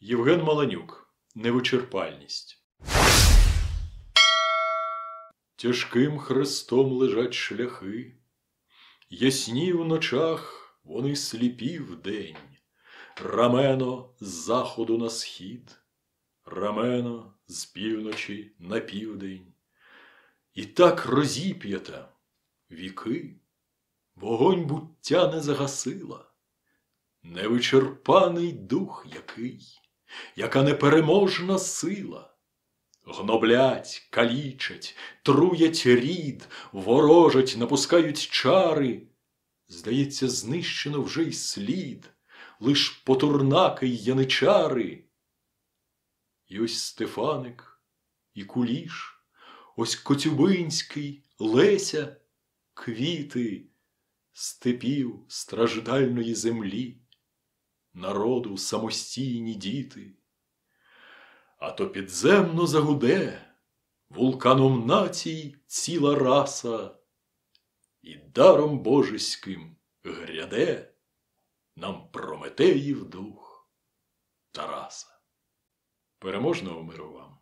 Євген Маланюк. Невичерпальність. Тяжким хрестом лежать шляхи, ясні в ночах вони сліпі вдень, рамено з заходу на схід, рамено з півночі на південь. І так розіп'ята віки, вогонь буття не загасила, невичерпаний дух який яка непереможна сила. Гноблять, калічать, труять рід, ворожать, напускають чари. Здається, знищено вже й слід, лиш потурнаки й яничари. І ось Стефаник, і Куліш, ось Коцюбинський, Леся, квіти степів страждальної землі народу самостійні діти. А то підземно загуде вулканом націй ціла раса, і даром божеським гряде нам Прометеїв дух Тараса. Переможного миру вам!